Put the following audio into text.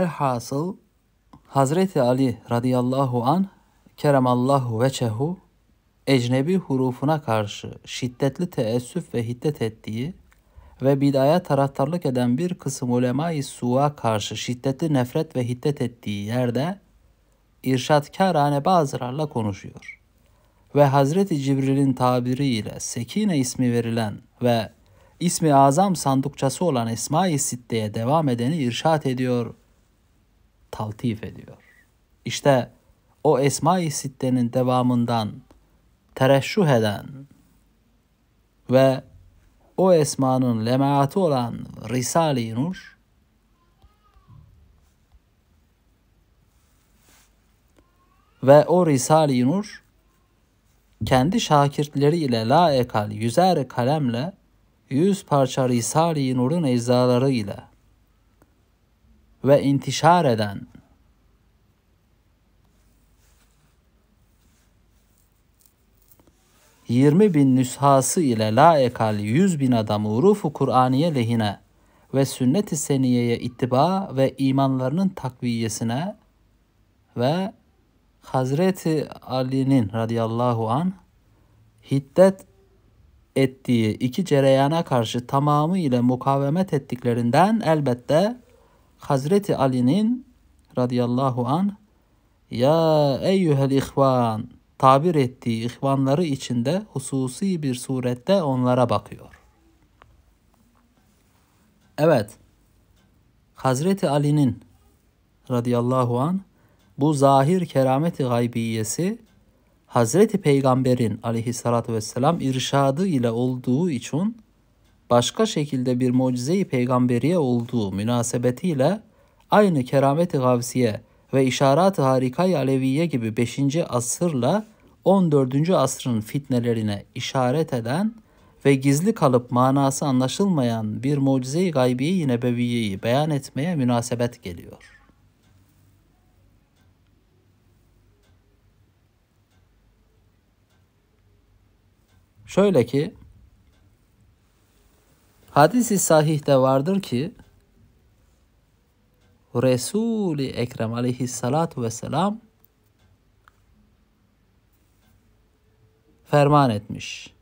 Elhasıl Hazreti Ali radıyallahu an keremallahu veçehu ecnebi hurufuna karşı şiddetli teessüf ve hiddet ettiği ve bidaya taraftarlık eden bir kısım ulema-i su'a karşı şiddetli nefret ve hiddet ettiği yerde Irşatkarane bazılarla konuşuyor. Ve Hazreti Cibril'in tabiriyle Sekine ismi verilen ve ismi azam sandukçası olan Esma-i Sitte'ye devam edeni irşat ediyor taltif ediyor. İşte o Esma-i Sitte'nin devamından tereşşuh eden ve o esmanın lemaatı olan Risale-i Nur ve o Risale-i Nur kendi şakirtleri la ekal yüzer kalemle yüz parça Risale-i Nur'un eczaları ile ve intişar eden yirmi bin nüshası ile laekal yüz bin adam Rufu Kur'aniye lehine ve sünnet-i seniyeye ittiba ve imanlarının takviyesine ve Hazreti Ali'nin radıyallahu an hiddet ettiği iki cereyana karşı tamamı ile mukavemet ettiklerinden elbette Hazreti Ali'nin radıyallahu an) ya eyyühel ihvan tabir ettiği ihvanları içinde hususi bir surette onlara bakıyor. Evet, Hazreti Ali'nin radıyallahu an bu zahir kerameti gaybiyesi Hazreti Peygamber'in aleyhissalatü vesselam irşadı ile olduğu için başka şekilde bir mucizeyi peygamberiye olduğu münasebetiyle aynı kerameti gavsiye ve işaret-i harikay aleviye gibi 5. asırla 14. asrın fitnelerine işaret eden ve gizli kalıp manası anlaşılmayan bir mucize-i gaybiye-i nebeviyeyi beyan etmeye münasebet geliyor. Şöyle ki, Hadis-i sahihte vardır ki Resul-i Ekrem aleyhissalatu vesselam ferman etmiş.